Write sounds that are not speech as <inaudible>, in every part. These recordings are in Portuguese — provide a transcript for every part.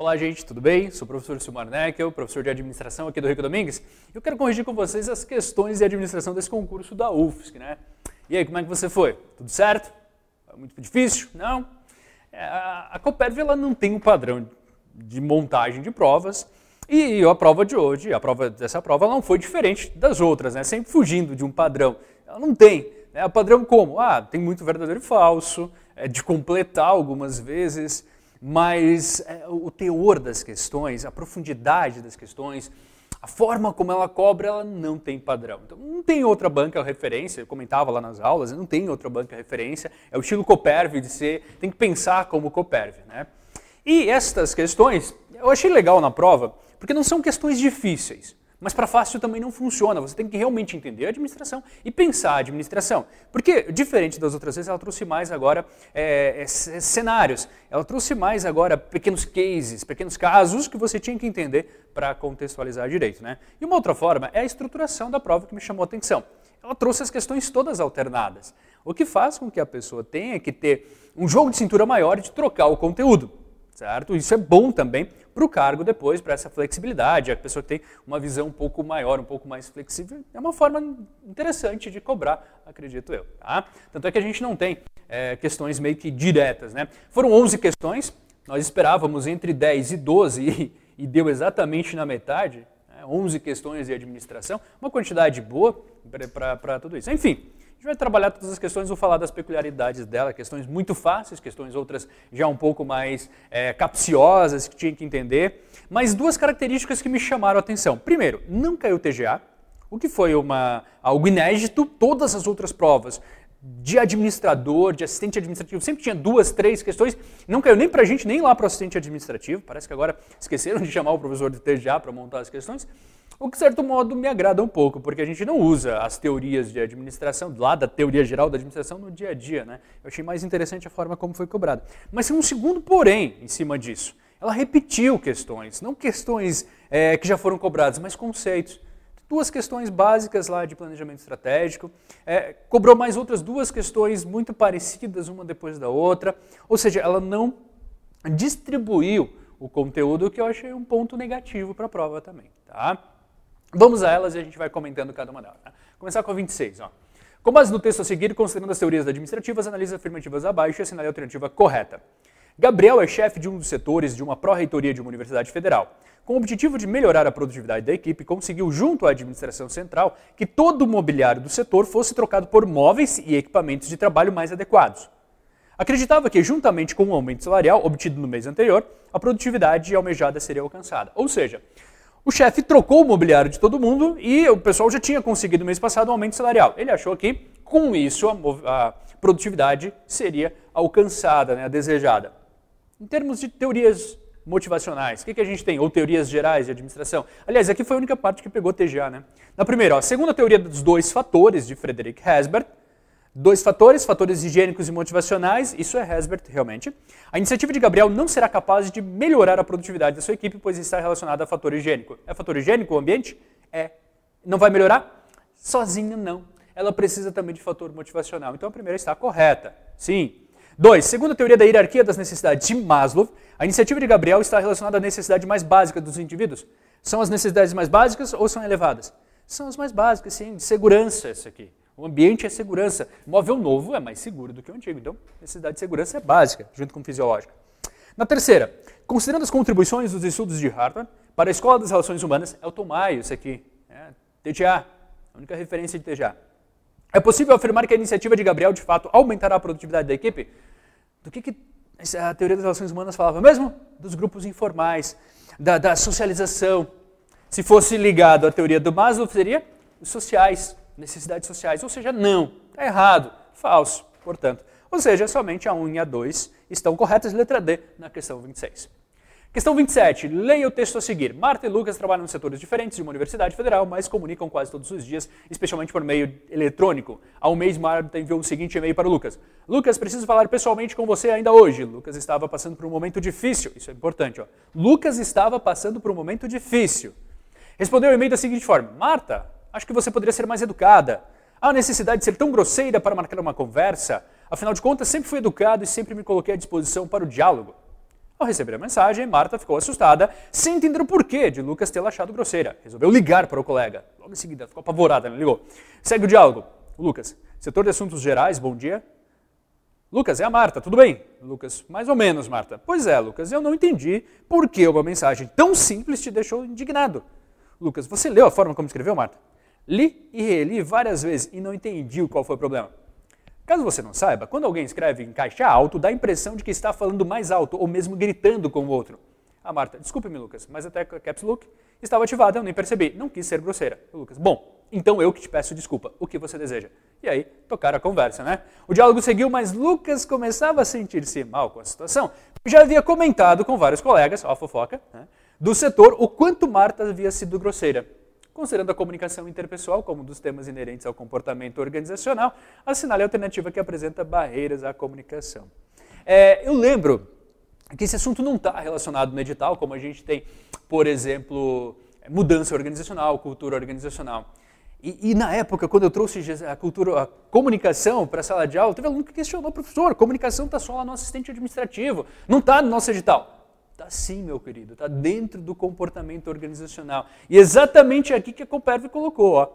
Olá, gente, tudo bem? Sou o professor Silmar Neckel, professor de administração aqui do Rico Domingues. Eu quero corrigir com vocês as questões de administração desse concurso da UFSC, né? E aí, como é que você foi? Tudo certo? Tá muito difícil? Não? É, a Coperv, ela não tem um padrão de montagem de provas e a prova de hoje, a prova dessa prova, não foi diferente das outras, né? Sempre fugindo de um padrão. Ela não tem. Né? O padrão como? Ah, tem muito verdadeiro e falso, é de completar algumas vezes, mas é, o teor das questões, a profundidade das questões, a forma como ela cobra, ela não tem padrão. Então, não tem outra banca referência, eu comentava lá nas aulas, não tem outra banca referência, é o estilo Copérvio de ser, tem que pensar como Copérvio, né? E estas questões, eu achei legal na prova, porque não são questões difíceis. Mas para fácil também não funciona. Você tem que realmente entender a administração e pensar a administração. Porque, diferente das outras vezes, ela trouxe mais agora é, é, cenários. Ela trouxe mais agora pequenos cases, pequenos casos que você tinha que entender para contextualizar direito. Né? E uma outra forma é a estruturação da prova que me chamou a atenção. Ela trouxe as questões todas alternadas, o que faz com que a pessoa tenha que ter um jogo de cintura maior de trocar o conteúdo certo? Isso é bom também para o cargo depois, para essa flexibilidade. A pessoa tem uma visão um pouco maior, um pouco mais flexível, é uma forma interessante de cobrar, acredito eu. Tá? Tanto é que a gente não tem é, questões meio que diretas. Né? Foram 11 questões, nós esperávamos entre 10 e 12 e, e deu exatamente na metade, né? 11 questões de administração, uma quantidade boa para tudo isso. Enfim, gente vai trabalhar todas as questões, vou falar das peculiaridades dela, questões muito fáceis, questões outras já um pouco mais é, capciosas que tinha que entender, mas duas características que me chamaram a atenção. Primeiro, não caiu TGA, o que foi uma, algo inédito, todas as outras provas de administrador, de assistente administrativo, sempre tinha duas, três questões, não caiu nem para a gente, nem lá para o assistente administrativo, parece que agora esqueceram de chamar o professor de TGA para montar as questões, o que, de certo modo, me agrada um pouco, porque a gente não usa as teorias de administração, lá da teoria geral da administração, no dia a dia. Né? Eu achei mais interessante a forma como foi cobrado. Mas tem um segundo porém em cima disso. Ela repetiu questões, não questões é, que já foram cobradas, mas conceitos duas questões básicas lá de planejamento estratégico, é, cobrou mais outras duas questões muito parecidas uma depois da outra, ou seja, ela não distribuiu o conteúdo, o que eu achei um ponto negativo para a prova também, tá? Vamos a elas e a gente vai comentando cada uma delas. Né? Começar com a 26. Ó. Com base no texto a seguir, considerando as teorias administrativas, analise as afirmativas abaixo e assinale a alternativa correta. Gabriel é chefe de um dos setores de uma pró-reitoria de uma universidade federal. Com o objetivo de melhorar a produtividade da equipe, conseguiu, junto à administração central, que todo o mobiliário do setor fosse trocado por móveis e equipamentos de trabalho mais adequados. Acreditava que, juntamente com o aumento salarial obtido no mês anterior, a produtividade almejada seria alcançada. Ou seja, o chefe trocou o mobiliário de todo mundo e o pessoal já tinha conseguido mês passado um aumento salarial. Ele achou que com isso a, a produtividade seria alcançada, né, a desejada. Em termos de teorias motivacionais, o que, que a gente tem? Ou teorias gerais de administração. Aliás, aqui foi a única parte que pegou TGA, né? Na primeira, ó, a segunda teoria dos dois fatores de Frederick Hasbert Dois fatores, fatores higiênicos e motivacionais, isso é Hasbert, realmente. A iniciativa de Gabriel não será capaz de melhorar a produtividade da sua equipe, pois está relacionada a fator higiênico. É fator higiênico o ambiente? É. Não vai melhorar? Sozinho, não. Ela precisa também de fator motivacional. Então a primeira está correta. Sim. Dois, segundo a teoria da hierarquia das necessidades de Maslow, a iniciativa de Gabriel está relacionada à necessidade mais básica dos indivíduos. São as necessidades mais básicas ou são elevadas? São as mais básicas, sim, de segurança, essa aqui. O ambiente é segurança. móvel novo é mais seguro do que o antigo. Então, necessidade de segurança é básica, junto com fisiológica. Na terceira, considerando as contribuições dos estudos de Harvard para a Escola das Relações Humanas, é o Tomai isso aqui, é, né, TGA, a única referência de TGA. É possível afirmar que a iniciativa de Gabriel, de fato, aumentará a produtividade da equipe? Do que, que a teoria das relações humanas falava mesmo? Dos grupos informais, da, da socialização. Se fosse ligado à teoria do Maslow, seria os sociais, necessidades sociais. Ou seja, não, está errado, falso, portanto. Ou seja, somente a 1 e a 2 estão corretas, letra D, na questão 26. Questão 27. Leia o texto a seguir. Marta e Lucas trabalham em setores diferentes de uma universidade federal, mas comunicam quase todos os dias, especialmente por meio eletrônico. Há um mês, Marta enviou o seguinte e-mail para o Lucas: Lucas, preciso falar pessoalmente com você ainda hoje. Lucas estava passando por um momento difícil. Isso é importante, ó. Lucas estava passando por um momento difícil. Respondeu o e-mail da seguinte forma: Marta, Acho que você poderia ser mais educada. Há necessidade de ser tão grosseira para marcar uma conversa? Afinal de contas, sempre fui educado e sempre me coloquei à disposição para o diálogo. Ao receber a mensagem, Marta ficou assustada, sem entender o porquê de Lucas tê-la achado grosseira. Resolveu ligar para o colega. Logo em seguida, ficou apavorada, não né? ligou. Segue o diálogo. Lucas, setor de assuntos gerais, bom dia. Lucas, é a Marta, tudo bem? Lucas, mais ou menos, Marta. Pois é, Lucas, eu não entendi por que uma mensagem tão simples te deixou indignado. Lucas, você leu a forma como escreveu, Marta? Li e reli várias vezes e não entendi qual foi o problema. Caso você não saiba, quando alguém escreve em caixa alto, dá a impressão de que está falando mais alto ou mesmo gritando com o outro. Ah, Marta, desculpe-me, Lucas, mas a tecla Caps Lock estava ativada, eu nem percebi. Não quis ser grosseira. O Lucas, bom, então eu que te peço desculpa. O que você deseja? E aí, tocaram a conversa, né? O diálogo seguiu, mas Lucas começava a sentir-se mal com a situação. Já havia comentado com vários colegas, ó a fofoca, né, do setor, o quanto Marta havia sido grosseira. Considerando a comunicação interpessoal como um dos temas inerentes ao comportamento organizacional, assinale a alternativa que apresenta barreiras à comunicação. É, eu lembro que esse assunto não está relacionado no edital, como a gente tem, por exemplo, mudança organizacional, cultura organizacional. E, e, na época, quando eu trouxe a cultura, a comunicação para a sala de aula, teve aluno que questionou, professor, comunicação está só lá no assistente administrativo, não está no nosso edital. Está sim, meu querido, está dentro do comportamento organizacional. E exatamente aqui que a Comperv colocou, ó,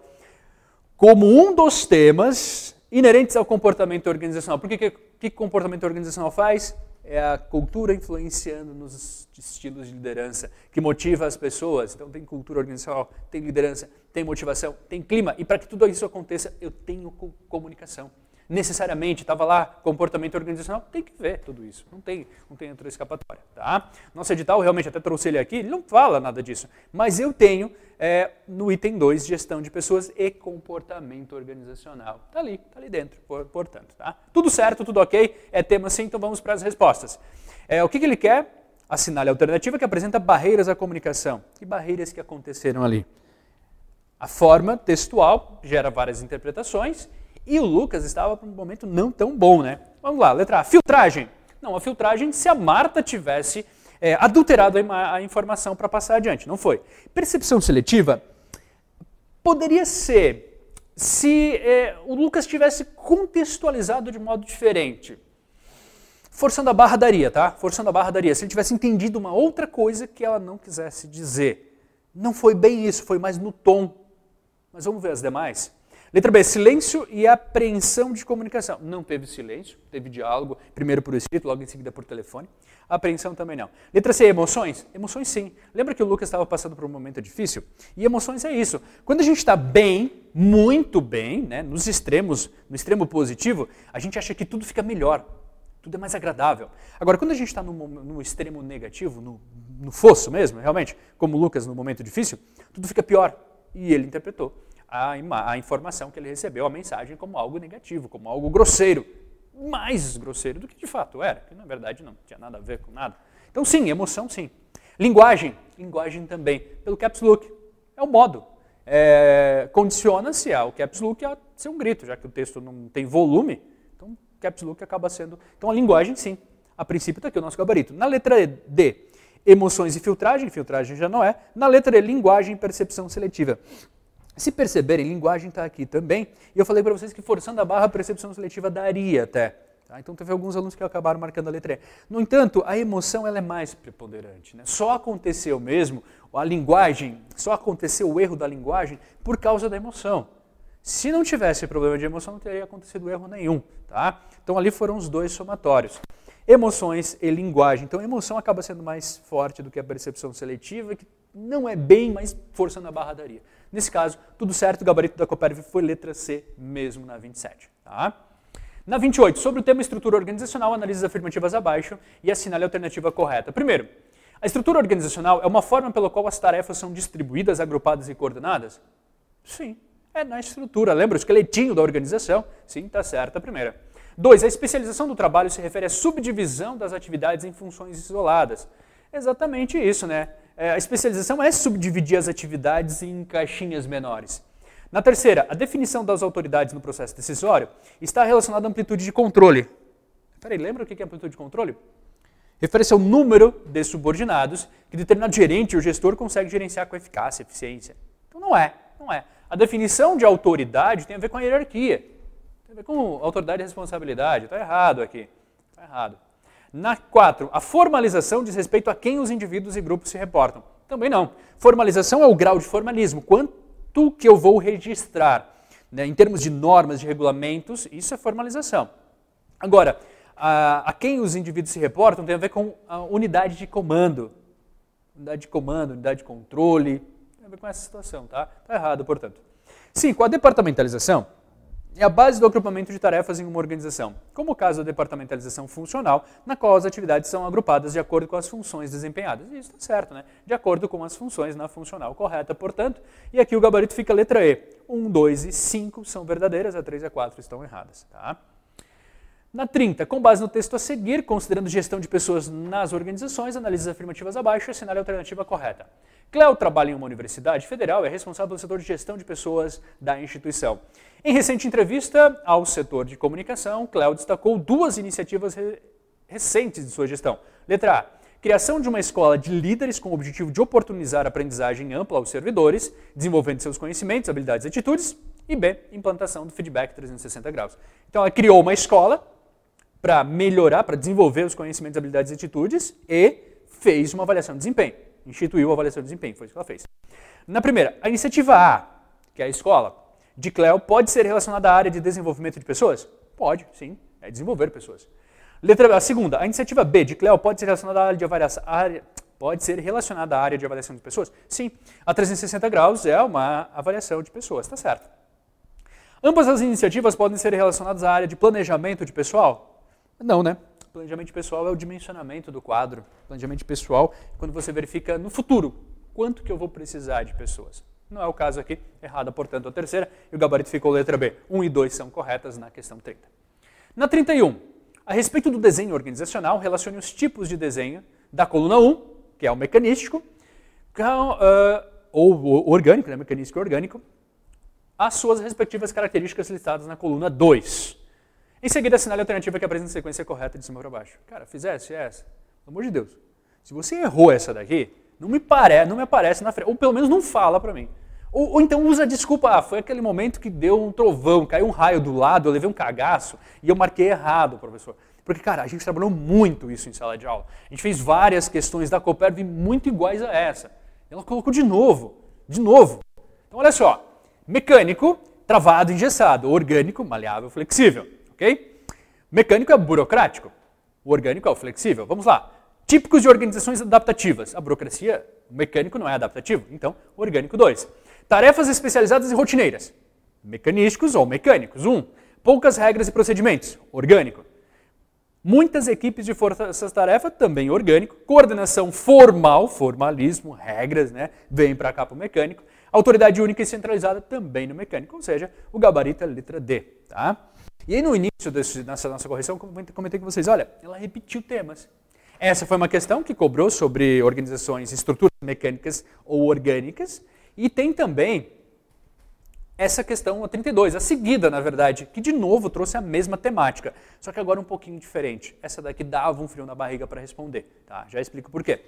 como um dos temas inerentes ao comportamento organizacional. Por que, que, que comportamento organizacional faz? É a cultura influenciando nos estilos de liderança, que motiva as pessoas. Então, tem cultura organizacional, tem liderança, tem motivação, tem clima. E para que tudo isso aconteça, eu tenho comunicação necessariamente estava lá comportamento organizacional, tem que ver tudo isso. Não tem, não tem outra escapatória. Tá? Nosso edital, realmente, até trouxe ele aqui, ele não fala nada disso. Mas eu tenho é, no item 2, gestão de pessoas e comportamento organizacional. Está ali, está ali dentro, portanto. Tá? Tudo certo, tudo ok, é tema sim, então vamos para as respostas. É, o que, que ele quer? Assinale a alternativa que apresenta barreiras à comunicação. Que barreiras que aconteceram ali? A forma textual gera várias interpretações e o Lucas estava para um momento não tão bom, né? Vamos lá, letra A. Filtragem. Não, a filtragem se a Marta tivesse é, adulterado a, a informação para passar adiante. Não foi. Percepção seletiva poderia ser se é, o Lucas tivesse contextualizado de modo diferente. Forçando a barra daria, tá? Forçando a barra daria. Se ele tivesse entendido uma outra coisa que ela não quisesse dizer. Não foi bem isso, foi mais no tom. Mas vamos ver as demais. Letra B, silêncio e apreensão de comunicação. Não teve silêncio, teve diálogo, primeiro por escrito, logo em seguida por telefone. Apreensão também não. Letra C, emoções? Emoções sim. Lembra que o Lucas estava passando por um momento difícil? E emoções é isso. Quando a gente está bem, muito bem, né, nos extremos, no extremo positivo, a gente acha que tudo fica melhor, tudo é mais agradável. Agora, quando a gente está no, no, extremo negativo, no, no fosso mesmo, realmente, como o Lucas no momento difícil, tudo fica pior. E ele interpretou a, a informação que ele recebeu, a mensagem, como algo negativo, como algo grosseiro, mais grosseiro do que de fato era, que na verdade não tinha nada a ver com nada. Então, sim, emoção, sim. Linguagem, linguagem também, pelo caps look. É o modo. É, Condiciona-se ao caps look a ser um grito, já que o texto não tem volume, então caps look acaba sendo. Então, a linguagem, sim. A princípio está aqui o nosso gabarito. Na letra D, emoções e filtragem, filtragem já não é. Na letra E, linguagem e percepção seletiva. Se perceberem, linguagem está aqui também. E eu falei para vocês que forçando a barra, a percepção seletiva daria até. Tá? Então teve alguns alunos que acabaram marcando a letra E. No entanto, a emoção ela é mais preponderante. Né? Só aconteceu mesmo a linguagem, só aconteceu o erro da linguagem por causa da emoção. Se não tivesse problema de emoção, não teria acontecido erro nenhum. Tá? Então ali foram os dois somatórios. Emoções e linguagem. Então emoção acaba sendo mais forte do que a percepção seletiva, que não é bem, mas forçando a barra daria. Nesse caso, tudo certo, o gabarito da Copérvio foi letra C mesmo na 27. Tá? Na 28, sobre o tema estrutura organizacional, analise as afirmativas abaixo e assinale a alternativa correta. Primeiro, a estrutura organizacional é uma forma pela qual as tarefas são distribuídas, agrupadas e coordenadas? Sim, é na estrutura. Lembra o esqueletinho da organização? Sim, está certa a primeira. Dois, a especialização do trabalho se refere à subdivisão das atividades em funções isoladas. Exatamente isso, né? É, a especialização é subdividir as atividades em caixinhas menores. Na terceira, a definição das autoridades no processo decisório está relacionada à amplitude de controle. Peraí, lembra o que é amplitude de controle? Refere-se ao número de subordinados que determinado gerente ou gestor consegue gerenciar com eficácia, e eficiência. Então não é, não é. A definição de autoridade tem a ver com a hierarquia. Tem a ver com autoridade e responsabilidade. Está errado aqui. Está errado. Na 4, a formalização diz respeito a quem os indivíduos e grupos se reportam. Também não. Formalização é o grau de formalismo, quanto que eu vou registrar. Né? Em termos de normas, de regulamentos, isso é formalização. Agora, a, a, quem os indivíduos se reportam tem a ver com a unidade de comando. Unidade de comando, unidade de controle, tem a ver com essa situação, tá? Está errado, portanto. 5. A departamentalização é a base do agrupamento de tarefas em uma organização, como o caso da departamentalização funcional, na qual as atividades são agrupadas de acordo com as funções desempenhadas. isso está certo, né? De acordo com as funções na funcional correta, portanto. E aqui o gabarito fica a letra E. 1, 2 e 5 são verdadeiras, a 3 e a 4 estão erradas, tá? Na 30, com base no texto a seguir, considerando gestão de pessoas nas organizações, analise as afirmativas abaixo e assinale a alternativa correta. Cléo trabalha em uma universidade federal e é responsável pelo setor de gestão de pessoas da instituição. Em recente entrevista ao setor de comunicação, Cléo destacou duas iniciativas re recentes de sua gestão. Letra A, criação de uma escola de líderes com o objetivo de oportunizar a aprendizagem ampla aos servidores, desenvolvendo seus conhecimentos, habilidades e atitudes. E B, implantação do feedback 360 graus. Então ela criou uma escola para melhorar, para desenvolver os conhecimentos, habilidades e atitudes e fez uma avaliação de desempenho instituiu a avaliação de desempenho, foi isso que ela fez. Na primeira, a iniciativa A, que é a escola, de Cleo pode ser relacionada à área de desenvolvimento de pessoas? Pode, sim, é desenvolver pessoas. Letra, a segunda, a iniciativa B de Cleo pode ser relacionada à área de avaliação, área, pode ser relacionada à área de avaliação de pessoas? Sim, a 360 graus é uma avaliação de pessoas, está certo. Ambas as iniciativas podem ser relacionadas à área de planejamento de pessoal? Não, né? Planejamento pessoal é o dimensionamento do quadro. Planejamento pessoal quando você verifica no futuro quanto que eu vou precisar de pessoas. Não é o caso aqui, errada, portanto, a terceira, e o gabarito ficou letra B. 1 e 2 são corretas na questão 30. Na 31, a respeito do desenho organizacional, relacione os tipos de desenho da coluna 1, que é o mecanístico, com, uh, ou, ou orgânico, né, mecanístico e orgânico, as suas respectivas características listadas na coluna 2. Em seguida, assinale a alternativa que apresenta a sequência correta de cima para baixo. Cara, fizesse essa? Pelo amor de Deus. Se você errou essa daqui, não me, pare, não me aparece na frente. Ou pelo menos não fala para mim. Ou, ou, então usa desculpa, ah, foi aquele momento que deu um trovão, caiu um raio do lado, eu levei um cagaço e eu marquei errado, professor. Porque, cara, a gente trabalhou muito isso em sala de aula. A gente fez várias questões da Coperv muito iguais a essa. Ela colocou de novo, de novo. Então, olha só. Mecânico, travado, engessado. Orgânico, maleável, flexível ok? Mecânico é burocrático, o orgânico é o flexível. Vamos lá. Típicos de organizações adaptativas. A burocracia, o mecânico não é adaptativo, então orgânico 2. Tarefas especializadas e rotineiras. Mecanísticos ou mecânicos. 1. Um, poucas regras e procedimentos. Orgânico. Muitas equipes de forças-tarefa, também orgânico. Coordenação formal, formalismo, regras, né? Vem para cá para o mecânico. Autoridade única e centralizada, também no mecânico. Ou seja, o gabarito é a letra D, tá? E aí no início desse, dessa nossa correção, comentei com vocês, olha, ela repetiu temas. Essa foi uma questão que cobrou sobre organizações, estruturas mecânicas ou orgânicas, e tem também essa questão a 32, a seguida, na verdade, que de novo trouxe a mesma temática, só que agora um pouquinho diferente. Essa daqui dava um frio na barriga para responder, tá? Já explico por quê.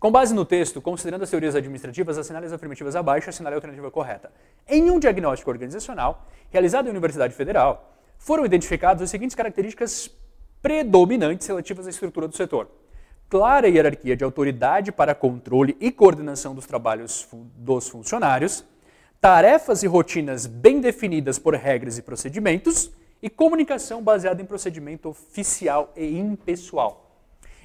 Com base no texto, considerando as teorias administrativas, assinale as afirmativas abaixo e assinale a alternativa correta. Em um diagnóstico organizacional, realizado em Universidade Federal, foram identificadas as seguintes características predominantes relativas à estrutura do setor. Clara hierarquia de autoridade para controle e coordenação dos trabalhos dos funcionários, tarefas e rotinas bem definidas por regras e procedimentos, e comunicação baseada em procedimento oficial e impessoal.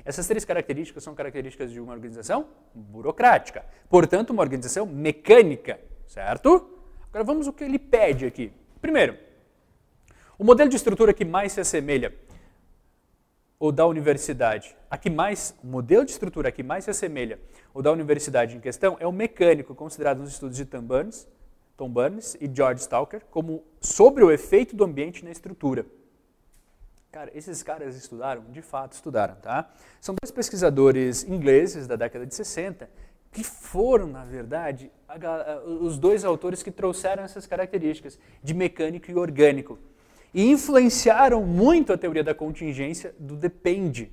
Essas três características são características de uma organização burocrática, portanto, uma organização mecânica, certo? Agora vamos o que ele pede aqui. Primeiro, o modelo de estrutura que mais se assemelha ou da universidade, a que mais, o modelo de estrutura que mais se assemelha ou da universidade em questão é o mecânico, considerado nos estudos de Tom Burns, Tom Burns e George Stalker, como sobre o efeito do ambiente na estrutura. Cara, esses caras estudaram, de fato estudaram, tá? São dois pesquisadores ingleses da década de 60 que foram, na verdade, os dois autores que trouxeram essas características de mecânico e orgânico e influenciaram muito a teoria da contingência do depende.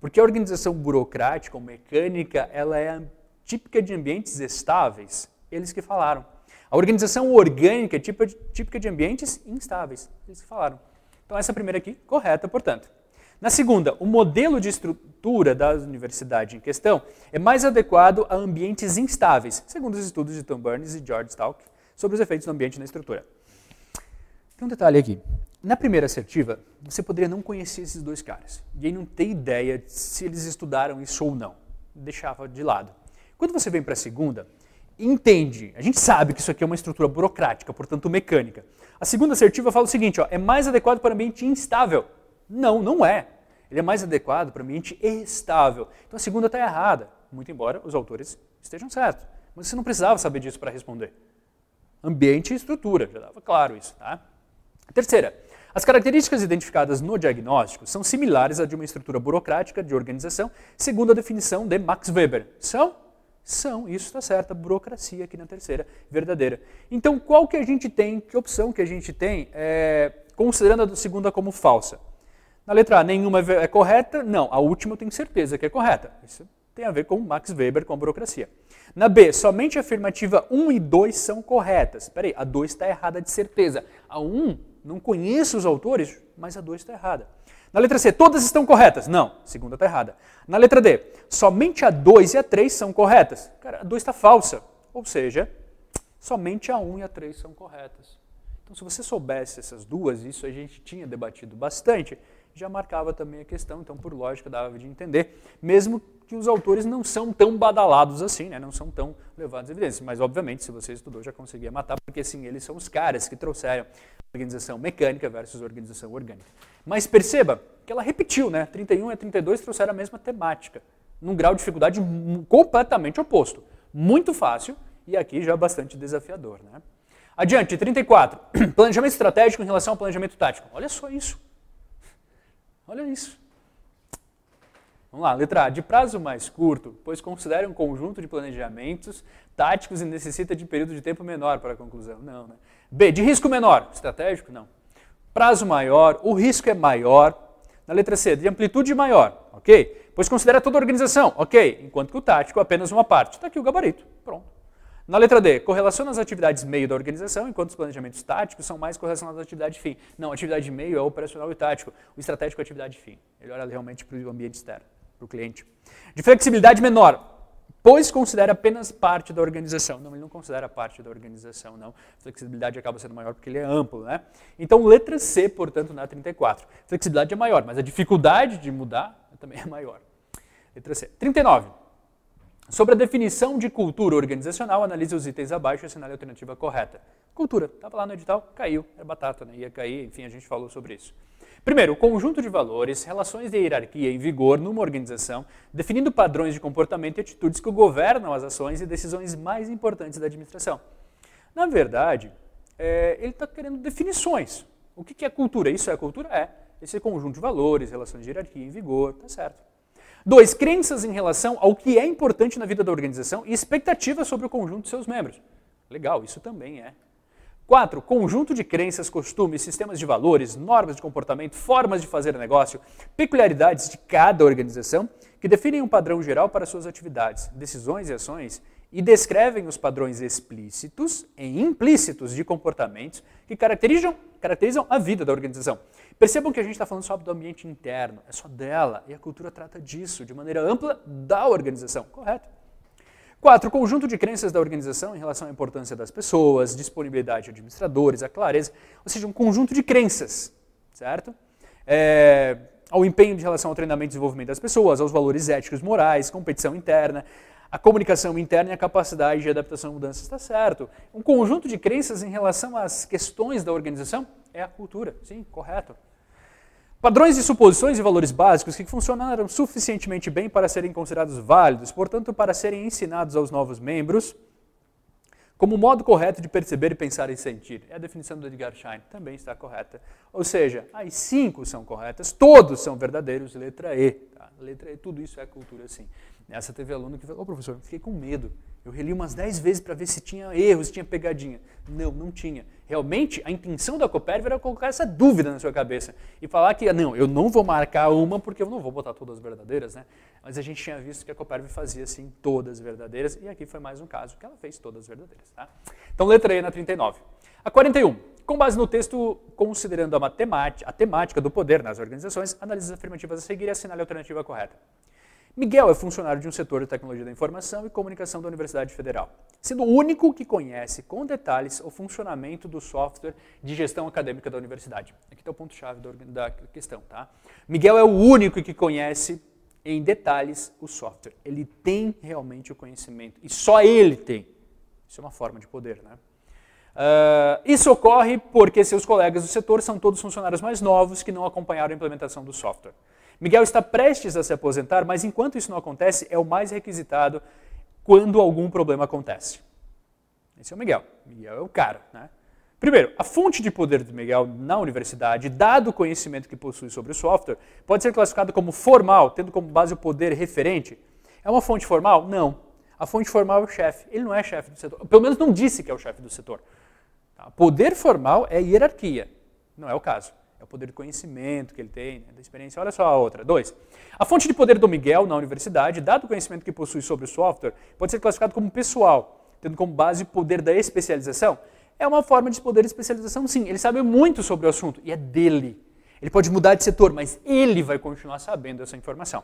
Porque a organização burocrática ou mecânica, ela é típica de ambientes estáveis, eles que falaram. A organização orgânica é típica de ambientes instáveis, eles que falaram. Então essa primeira aqui, correta, portanto. Na segunda, o modelo de estrutura da universidade em questão é mais adequado a ambientes instáveis, segundo os estudos de Tom Burns e George Stalk sobre os efeitos do ambiente na estrutura. Tem um detalhe aqui. Na primeira assertiva, você poderia não conhecer esses dois caras e aí não ter ideia se eles estudaram isso ou não. Deixava de lado. Quando você vem para a segunda, entende. A gente sabe que isso aqui é uma estrutura burocrática, portanto mecânica. A segunda assertiva fala o seguinte: ó, é mais adequado para ambiente instável. Não, não é. Ele é mais adequado para ambiente estável. Então a segunda está errada, muito embora os autores estejam certos. Mas você não precisava saber disso para responder. Ambiente e estrutura, já dava claro isso. Tá? terceira, as características identificadas no diagnóstico são similares à de uma estrutura burocrática de organização, segundo a definição de Max Weber. São? São, isso está certo, a burocracia aqui na terceira, verdadeira. Então, qual que a gente tem, que opção que a gente tem, é, considerando a segunda como falsa? Na letra A, nenhuma é correta? Não, a última eu tenho certeza que é correta. Isso tem a ver com Max Weber, com a burocracia. Na B, somente a afirmativa 1 e 2 são corretas. Espera aí, a 2 está errada de certeza. A 1 não conheço os autores, mas a 2 está errada. Na letra C, todas estão corretas? Não, a segunda está errada. Na letra D, somente a 2 e a 3 são corretas? Cara, a 2 está falsa. Ou seja, somente a 1 um e a 3 são corretas. Então, se você soubesse essas duas, isso a gente tinha debatido bastante, já marcava também a questão, então, por lógica, dava de entender, mesmo que os autores não são tão badalados assim, né? não são tão levados à evidência. Mas, obviamente, se você estudou, já conseguia matar, porque sim, eles são os caras que trouxeram organização mecânica versus organização orgânica. Mas perceba que ela repetiu, né? 31 e 32 trouxeram a mesma temática, num grau de dificuldade completamente oposto. Muito fácil e aqui já bastante desafiador, né? Adiante, 34. <clears throat> Planejamento estratégico em relação ao planejamento tático. Olha só isso. Olha isso. Vamos lá, letra A. De prazo mais curto, pois considera um conjunto de planejamentos táticos e necessita de período de tempo menor para a conclusão. Não, né? B. De risco menor, estratégico? Não. Prazo maior, o risco é maior. Na letra C, de amplitude maior, ok? Pois considera toda a organização, ok? Enquanto que o tático, é apenas uma parte. Está aqui o gabarito, pronto. Na letra D, correlaciona as atividades meio da organização, enquanto os planejamentos táticos são mais correlacionados à atividade fim. Não, atividade meio é operacional e tático, o estratégico é atividade fim. Ele olha realmente para o ambiente externo para o cliente. De flexibilidade menor, pois considera apenas parte da organização. Não, ele não considera parte da organização, não. Flexibilidade acaba sendo maior porque ele é amplo, né? Então, letra C, portanto, na 34. Flexibilidade é maior, mas a dificuldade de mudar também é maior. Letra C. 39. Sobre a definição de cultura organizacional, analise os itens abaixo e assinale é a alternativa correta. Cultura, estava lá no edital, caiu, é batata, né? ia cair, enfim, a gente falou sobre isso. Primeiro, o conjunto de valores, relações de hierarquia em vigor numa organização, definindo padrões de comportamento e atitudes que governam as ações e decisões mais importantes da administração. Na verdade, é, ele está querendo definições. O que, que é cultura? Isso é cultura? É. Esse conjunto de valores, relações de hierarquia em vigor, tá certo. Dois, crenças em relação ao que é importante na vida da organização e expectativas sobre o conjunto de seus membros. Legal, isso também é. Quatro, conjunto de crenças, costumes, sistemas de valores, normas de comportamento, formas de fazer negócio, peculiaridades de cada organização que definem um padrão geral para suas atividades, decisões e ações e descrevem os padrões explícitos e implícitos de comportamentos que caracterizam, caracterizam a vida da organização. Percebam que a gente está falando só do ambiente interno, é só dela, e a cultura trata disso de maneira ampla da organização, correto? Quatro, conjunto de crenças da organização em relação à importância das pessoas, disponibilidade de administradores, a clareza, ou seja, um conjunto de crenças, certo? É, ao empenho de relação ao treinamento e desenvolvimento das pessoas, aos valores éticos, morais, competição interna, a comunicação interna e a capacidade de adaptação a mudanças, está certo. Um conjunto de crenças em relação às questões da organização é a cultura, sim, correto. Padrões e suposições e valores básicos que funcionaram suficientemente bem para serem considerados válidos, portanto, para serem ensinados aos novos membros como o modo correto de perceber, pensar e sentir. É a definição do Edgar Schein, também está correta. Ou seja, as cinco são corretas, todos são verdadeiros, letra E. Tá? Letra E, tudo isso é cultura, sim. Nessa teve aluno que falou, professor oh, professor, fiquei com medo. Eu reli umas 10 vezes para ver se tinha erros, se tinha pegadinha. Não, não tinha. Realmente, a intenção da Copérnico era colocar essa dúvida na sua cabeça e falar que, não, eu não vou marcar uma porque eu não vou botar todas verdadeiras, né? Mas a gente tinha visto que a Copérnico fazia, assim, todas verdadeiras e aqui foi mais um caso que ela fez todas verdadeiras, tá? Então, letra E na 39. A 41. Com base no texto, considerando a, matemática, a temática do poder nas organizações, analise as afirmativas a seguir e assinale a alternativa correta. Miguel é funcionário de um setor de tecnologia da informação e comunicação da Universidade Federal, sendo o único que conhece com detalhes o funcionamento do software de gestão acadêmica da universidade. Aqui está o ponto-chave da questão, tá? Miguel é o único que conhece em detalhes o software. Ele tem realmente o conhecimento e só ele tem. Isso é uma forma de poder, né? Uh, isso ocorre porque seus colegas do setor são todos funcionários mais novos que não acompanharam a implementação do software. Miguel está prestes a se aposentar, mas enquanto isso não acontece, é o mais requisitado quando algum problema acontece. Esse é o Miguel. Miguel é o cara, né? Primeiro, a fonte de poder de Miguel na universidade, dado o conhecimento que possui sobre o software, pode ser classificado como formal, tendo como base o poder referente. É uma fonte formal? Não. A fonte formal é o chefe. Ele não é chefe do setor. Pelo menos não disse que é o chefe do setor. Tá? Poder formal é hierarquia. Não é o caso. É o poder do conhecimento que ele tem, né, da experiência. Olha só a outra. Dois. A fonte de poder do Miguel na universidade, dado o conhecimento que possui sobre o software, pode ser classificado como pessoal, tendo como base o poder da especialização. É uma forma de poder de especialização, sim. Ele sabe muito sobre o assunto e é dele. Ele pode mudar de setor, mas ele vai continuar sabendo essa informação.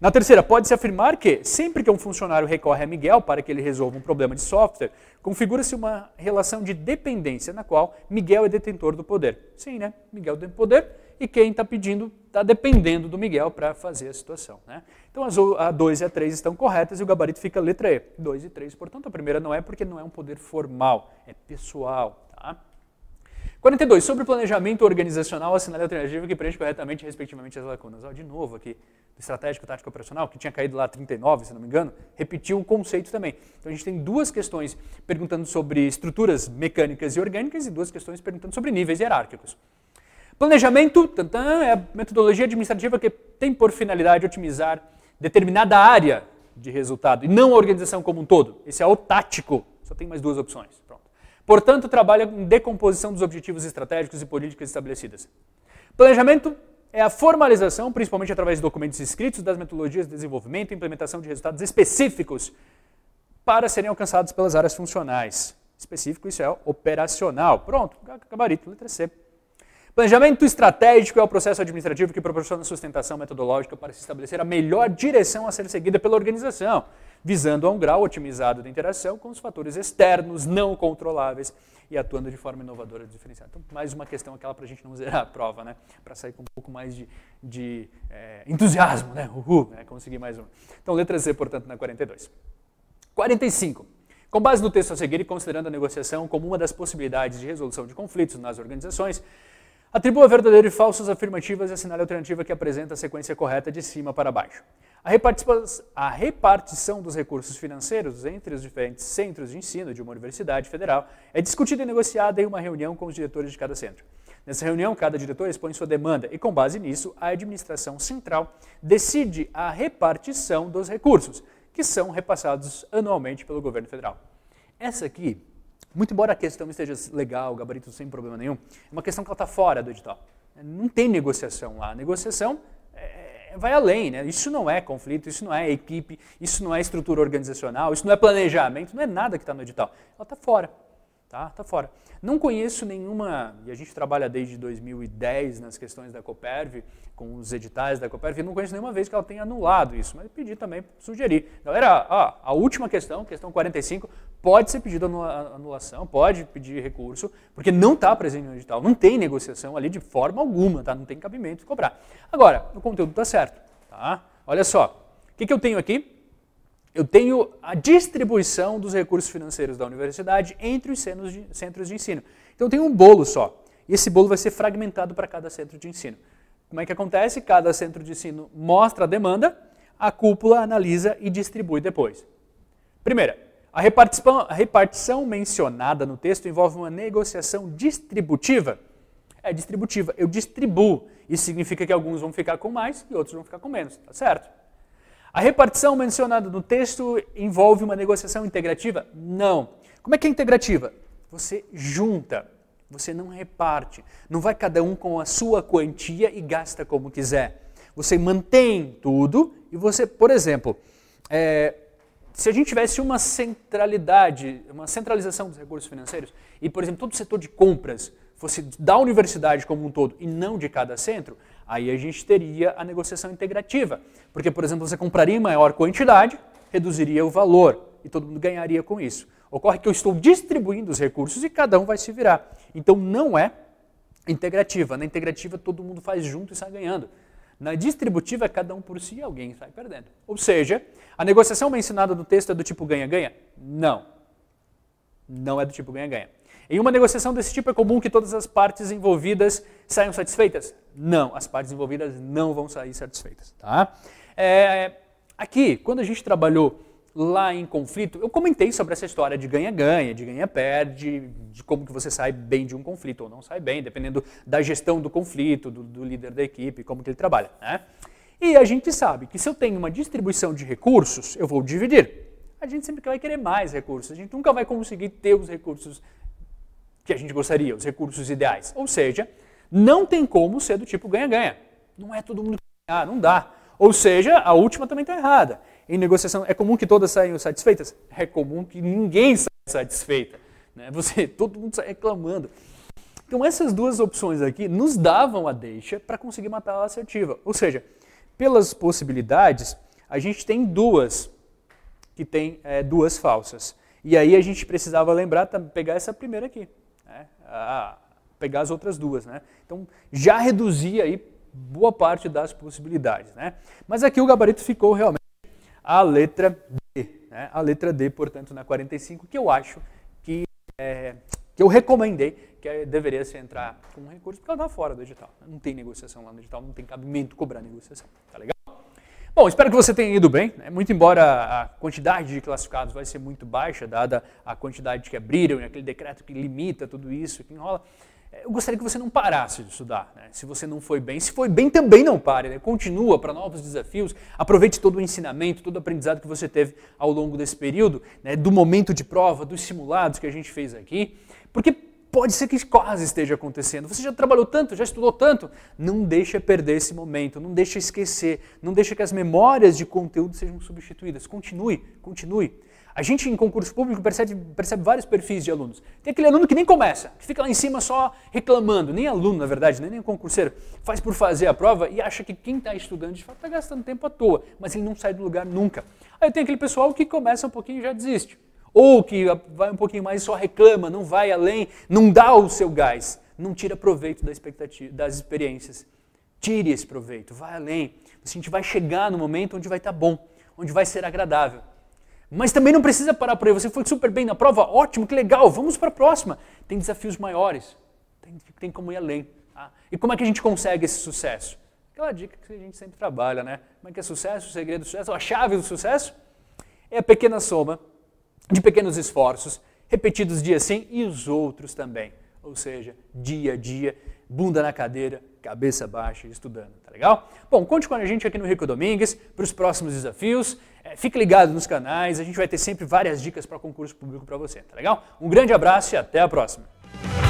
Na terceira, pode-se afirmar que, sempre que um funcionário recorre a Miguel para que ele resolva um problema de software, configura-se uma relação de dependência na qual Miguel é detentor do poder. Sim, né? Miguel tem poder e quem está pedindo está dependendo do Miguel para fazer a situação. Né? Então as, a 2 e a 3 estão corretas e o gabarito fica letra E. 2 e 3, portanto, a primeira não é porque não é um poder formal, é pessoal. Tá? 42. Sobre planejamento organizacional, assinale a alternativa que preenche corretamente, respectivamente, as lacunas. Ó, de novo aqui, estratégico, tático operacional, que tinha caído lá 39, se não me engano, repetiu o conceito também. Então a gente tem duas questões perguntando sobre estruturas mecânicas e orgânicas e duas questões perguntando sobre níveis hierárquicos. Planejamento tantã, é a metodologia administrativa que tem por finalidade otimizar determinada área de resultado e não a organização como um todo. Esse é o tático. Só tem mais duas opções. Pronto. Portanto, trabalha com decomposição dos objetivos estratégicos e políticas estabelecidas. Planejamento é a formalização, principalmente através de documentos escritos, das metodologias de desenvolvimento e implementação de resultados específicos para serem alcançados pelas áreas funcionais. Específico, isso é operacional. Pronto, gabarito, letra C. Planejamento estratégico é o processo administrativo que proporciona sustentação metodológica para se estabelecer a melhor direção a ser seguida pela organização, visando a um grau otimizado de interação com os fatores externos não controláveis e atuando de forma inovadora e diferenciada. Então, mais uma questão aquela para a gente não zerar a prova, né? Para sair com um pouco mais de, de é, entusiasmo, né? Uhul, né? Consegui mais uma. Então, letra Z, portanto, na 42. 45. Com base no texto a seguir e considerando a negociação como uma das possibilidades de resolução de conflitos nas organizações, Atribua verdadeiro e falsas afirmativas e assinale a alternativa que apresenta a sequência correta de cima para baixo. A, a repartição dos recursos financeiros entre os diferentes centros de ensino de uma universidade federal é discutida e negociada em uma reunião com os diretores de cada centro. Nessa reunião, cada diretor expõe sua demanda e, com base nisso, a administração central decide a repartição dos recursos, que são repassados anualmente pelo governo federal. Essa aqui muito embora a questão esteja legal, gabarito sem problema nenhum, é uma questão que ela está fora do edital. Não tem negociação lá. A negociação é, é, vai além, né? Isso não é conflito, isso não é equipe, isso não é estrutura organizacional, isso não é planejamento, não é nada que está no edital. Ela está fora. Tá? tá fora. Não conheço nenhuma, e a gente trabalha desde 2010 nas questões da Coperv, com os editais da Coperv, não conheço nenhuma vez que ela tenha anulado isso, mas pedi também, sugeri. Galera, ó, a última questão, questão 45, pode ser pedido anulação, pode pedir recurso, porque não está presente no edital, não tem negociação ali de forma alguma, tá? não tem cabimento de cobrar. Agora, o conteúdo está certo. Tá? Olha só, o que, que eu tenho aqui? Eu tenho a distribuição dos recursos financeiros da universidade entre os centros de, centros de ensino. Então eu tenho um bolo só, e esse bolo vai ser fragmentado para cada centro de ensino. Como é que acontece? Cada centro de ensino mostra a demanda, a cúpula analisa e distribui depois. Primeira, a repartição, a repartição mencionada no texto envolve uma negociação distributiva. É distributiva, eu distribuo. Isso significa que alguns vão ficar com mais e outros vão ficar com menos, tá certo? A repartição mencionada no texto envolve uma negociação integrativa? Não. Como é que é integrativa? Você junta, você não reparte. Não vai cada um com a sua quantia e gasta como quiser. Você mantém tudo e você, por exemplo, é, se a gente tivesse uma centralidade, uma centralização dos recursos financeiros, e, por exemplo, todo o setor de compras fosse da universidade como um todo e não de cada centro, aí a gente teria a negociação integrativa. Porque, por exemplo, você compraria em maior quantidade, reduziria o valor e todo mundo ganharia com isso. Ocorre que eu estou distribuindo os recursos e cada um vai se virar. Então não é integrativa. Na integrativa todo mundo faz junto e sai ganhando. Na distributiva, é cada um por si, alguém sai perdendo. Ou seja, a negociação mencionada no texto é do tipo ganha-ganha? Não. Não é do tipo ganha-ganha. Em uma negociação desse tipo, é comum que todas as partes envolvidas saiam satisfeitas? Não, as partes envolvidas não vão sair satisfeitas. Tá? É, aqui, quando a gente trabalhou lá em conflito, eu comentei sobre essa história de ganha-ganha, de ganha-perde, de como que você sai bem de um conflito ou não sai bem, dependendo da gestão do conflito, do, do líder da equipe, como que ele trabalha. Né? E a gente sabe que se eu tenho uma distribuição de recursos, eu vou dividir. A gente sempre vai querer mais recursos, a gente nunca vai conseguir ter os recursos que a gente gostaria, os recursos ideais. Ou seja, não tem como ser do tipo ganha-ganha. Não é todo mundo que ganhar, não dá. Ou seja, a última também está errada em negociação, é comum que todas saiam satisfeitas? É comum que ninguém saia satisfeita. Né? Você, <laughs> todo mundo sai reclamando. Então essas duas opções aqui nos davam a deixa para conseguir matar a assertiva. Ou seja, pelas possibilidades, a gente tem duas que tem é, duas falsas. E aí a gente precisava lembrar, pegar essa primeira aqui. Né? Ah, pegar as outras duas. Né? Então já reduzia aí boa parte das possibilidades. Né? Mas aqui o gabarito ficou realmente a letra D. Né? A letra D, portanto, na 45, que eu acho que, é, que eu recomendei que deveria se entrar com um recurso, porque ela está fora do edital. Não tem negociação lá no edital, não tem cabimento cobrar negociação. Tá legal? Bom, espero que você tenha ido bem. Né? Muito embora a quantidade de classificados vai ser muito baixa, dada a quantidade que abriram e aquele decreto que limita tudo isso, que enrola eu gostaria que você não parasse de estudar. Né? Se você não foi bem, se foi bem também não pare, né? continua para novos desafios, aproveite todo o ensinamento, todo o aprendizado que você teve ao longo desse período, né? do momento de prova, dos simulados que a gente fez aqui, porque pode ser que quase esteja acontecendo. Você já trabalhou tanto, já estudou tanto, não deixa perder esse momento, não deixa esquecer, não deixa que as memórias de conteúdo sejam substituídas. Continue, continue. A gente em concurso público percebe, percebe vários perfis de alunos. Tem aquele aluno que nem começa, que fica lá em cima só reclamando, nem aluno na verdade, né? nem, nem concurseiro, faz por fazer a prova e acha que quem está estudando de fato está gastando tempo à toa, mas ele não sai do lugar nunca. Aí tem aquele pessoal que começa um pouquinho e já desiste. Ou que vai um pouquinho mais e só reclama, não vai além, não dá o seu gás, não tira proveito da expectativa, das experiências. Tire esse proveito, vai além. A gente vai chegar no momento onde vai estar tá bom, onde vai ser agradável. Mas também não precisa parar por aí. Você foi super bem na prova, ótimo, que legal, vamos para a próxima. Tem desafios maiores, tem, tem como ir além. Tá? E como é que a gente consegue esse sucesso? Aquela dica que a gente sempre trabalha, né? Como é que é sucesso, o segredo do sucesso, a chave do sucesso? É a pequena soma de pequenos esforços, repetidos dia sim e os outros também. Ou seja, dia a dia, bunda na cadeira, cabeça baixa estudando, tá legal? Bom, conte com a gente aqui no Rico Domingues para os próximos desafios. É, fique ligado nos canais, a gente vai ter sempre várias dicas para concurso público para você, tá legal? Um grande abraço e até a próxima!